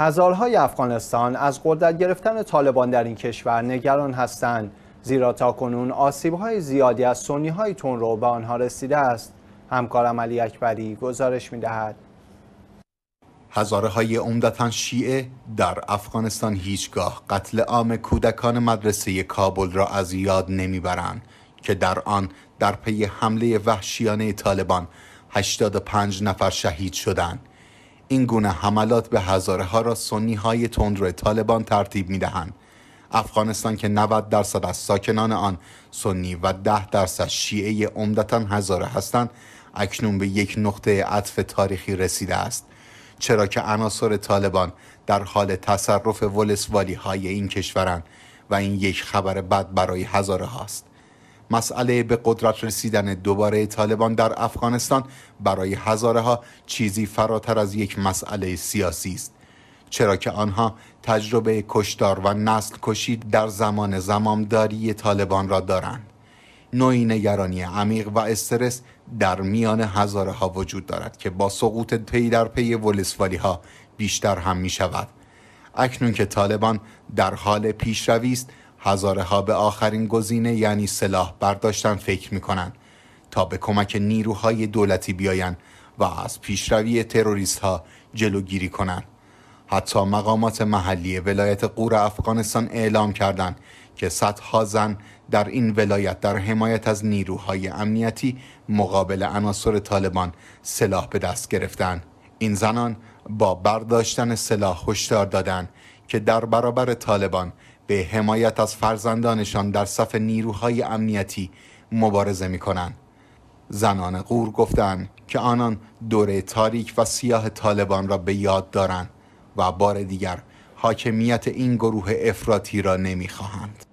هزارهای افغانستان از قدرت گرفتن طالبان در این کشور نگران هستند زیرا تاکنون آسیبهای زیادی از سنی های تون رو به آنها رسیده است همکارم علی اکبری گزارش میدهد هزاره های عمدتا شیعه در افغانستان هیچگاه قتل عام کودکان مدرسه کابل را از یاد نمیبرند که در آن در پی حمله وحشیانه طالبان 85 نفر شهید شدند این گونه حملات به هزاره ها را سنی های تندرو طالبان ترتیب می دهند. افغانستان که 90 درصد از ساکنان آن سنی و 10 درصد شیعه عمدتا هزاره هستند اکنون به یک نقطه عطف تاریخی رسیده است چرا که عناصر طالبان در حال تصرف ولسوالی های این کشورند و این یک خبر بد برای هزاره هاست مسئله به قدرت رسیدن دوباره طالبان در افغانستان برای هزارها چیزی فراتر از یک مسئله سیاسی است چرا که آنها تجربه کشدار و نسل کشید در زمان زمامداری طالبان را دارند نوعی نگرانی عمیق و استرس در میان هزاره ها وجود دارد که با سقوط پی در پی ولسوالی ها بیشتر هم می شود اکنون که طالبان در حال پیشروی است هزاره ها به آخرین گزینه یعنی سلاح برداشتن فکر میکنن تا به کمک نیروهای دولتی بیاین و از پیشروی تروریست ها جلوگیری کنند. حتی مقامات محلی ولایت قور افغانستان اعلام کردند که صدها زن در این ولایت در حمایت از نیروهای امنیتی مقابل عناصر طالبان سلاح به دست گرفتند این زنان با برداشتن سلاح هشدار دادند که در برابر طالبان به حمایت از فرزندانشان در صف نیروهای امنیتی مبارزه می کنن. زنان قور گفتند که آنان دوره تاریک و سیاه طالبان را به یاد دارند و بار دیگر حاکمیت این گروه افراطی را نمیخواهند.